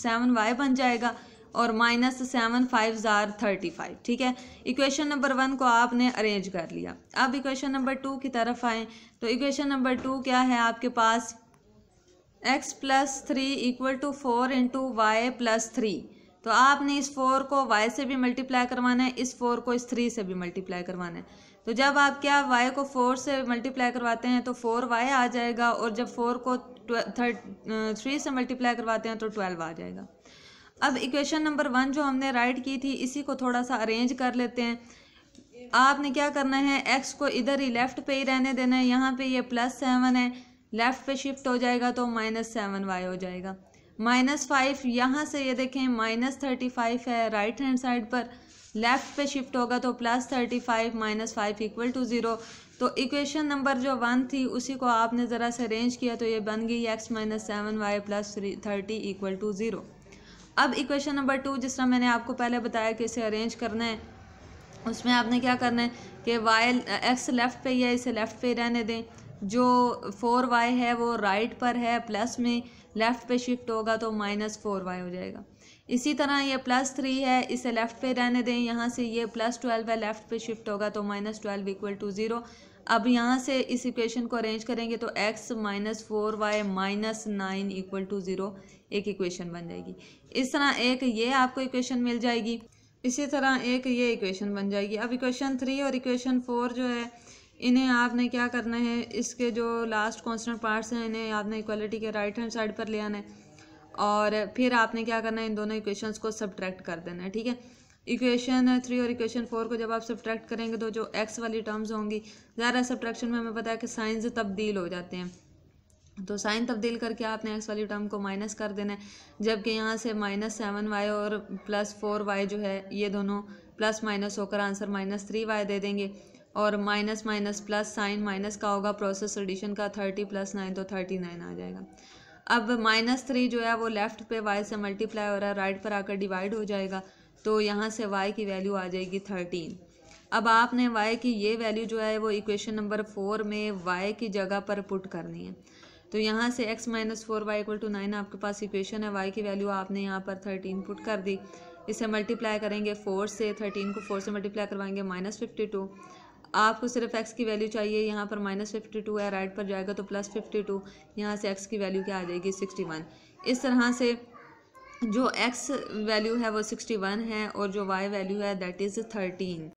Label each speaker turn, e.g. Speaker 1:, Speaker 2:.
Speaker 1: seven Y बन जाएगा और माइनस सेवन फाइव ज़ार थर्टी फाइव ठीक है इक्वेशन नंबर वन को आपने अरेंज कर लिया अब इक्वेशन नंबर टू की तरफ आए तो इक्वेशन नंबर टू क्या है आपके पास X plus three equal to four into Y plus three तो आपने इस फोर को वाई से भी मल्टीप्लाई करवाना है इस फोर को इस थ्री से भी मल्टीप्लाई करवाना है तो जब आप क्या वाई को फोर से मल्टीप्लाई करवाते हैं तो फोर वाई आ जाएगा और जब फोर को थर्ड थ्री से मल्टीप्लाई करवाते हैं तो ट्वेल्व आ जाएगा अब इक्वेशन नंबर वन जो हमने राइट की थी इसी को थोड़ा सा अरेंज कर लेते हैं आपने क्या करना है एक्स को इधर ही लेफ़्ट पे ही रहने देना है यहाँ पे ये प्लस सेवन है लेफ़्ट पे शिफ्ट हो जाएगा तो माइनस सेवन वाई हो जाएगा माइनस फाइव यहाँ से ये देखें माइनस थर्टी फाइव है राइट हैंड साइड पर लेफ़्ट पे शिफ्ट होगा तो plus thirty five minus five equal to zero तो इक्वेशन नंबर जो वन थी उसी को आपने ज़रा से अरेंज किया तो ये बन गई X minus seven Y plus thirty equal to zero अब इक्वेशन नंबर टू जिस तरह मैंने आपको पहले बताया कि इसे अरेंज करना है उसमें आपने क्या करना है कि वाई एक्स लेफ़्ट पे ही है इसे लेफ़्ट पे रहने दें जो फोर वाई है वो राइट पर है प्लस में लेफ़्ट पे शिफ्ट होगा तो माइनस फोर वाई हो जाएगा इसी तरह ये प्लस थ्री है इसे लेफ़्ट पे रहने दें यहाँ से ये प्लस ट्वेल्व है लेफ़्ट पे शिफ्ट होगा तो minus twelve equal to zero अब यहाँ से इस इक्वेशन को अरेंज करेंगे तो x minus four Y minus nine equal to zero एक इक्वेशन बन जाएगी इस तरह एक ये आपको इक्वेशन मिल जाएगी इसी तरह एक ये इक्वेशन बन जाएगी अब इक्वेशन थ्री और इक्वेशन फोर जो है इन्हें आपने क्या करना है इसके जो लास्ट कॉन्सटेंट पार्ट्स हैं इन्हें आपने इक्वलिटी के राइट हैंड साइड पर ले आना है और फिर आपने क्या करना है इन दोनों इक्वेशंस को सब्ट्रैक्ट कर देना है ठीक है इक्वेशन थ्री और इक्वेशन फोर को जब आप सब्ट्रैक्ट करेंगे तो जो एक्स वाली टर्म्स होंगी ज़्यादा सब्ट्रैक्शन में हमें पता है कि साइंस तब्दील हो जाते हैं तो साइन तब्दील करके आपने एक्स वाली टर्म को माइनस कर देना है जबकि यहाँ से माइनस सेवन वाई और प्लस फोर वाई जो है ये दोनों प्लस माइनस होकर आंसर माइनस थ्री वाई दे देंगे और minus minus plus sign minus का होगा प्रोसेस एडिशन का थर्टी प्लस नाइन तो थर्टी नाइन आ जाएगा अब माइनस थ्री जो है वो लेफ़्ट पे वाई से मल्टीप्लाई हो रहा है राइट पर आकर डिवाइड हो जाएगा तो यहाँ से वाई की वैल्यू आ जाएगी थर्टीन अब आपने वाई की ये वैल्यू जो है वो इक्वेशन नंबर फोर में वाई की जगह पर पुट करनी है तो यहाँ से x minus four y equal to nine आपके पास इक्वेशन है वाई की वैल्यू आपने यहाँ पर थर्टीन पुट कर दी इसे मल्टीप्लाई करेंगे फोर से थर्टीन को फोर से मल्टीप्लाई करवाएंगे माइनस फिफ्टी टू आपको सिर्फ एक्स की वैल्यू चाहिए यहाँ पर माइनस फिफ्टी टू है राइट पर जाएगा तो प्लस फिफ्टी टू यहाँ से एक्स की वैल्यू क्या आ जाएगी सिक्सटी वन इस तरह से जो एक्स वैल्यू है वो सिक्सटी वन है और जो वाई वैल्यू है दैट इज़ थर्टीन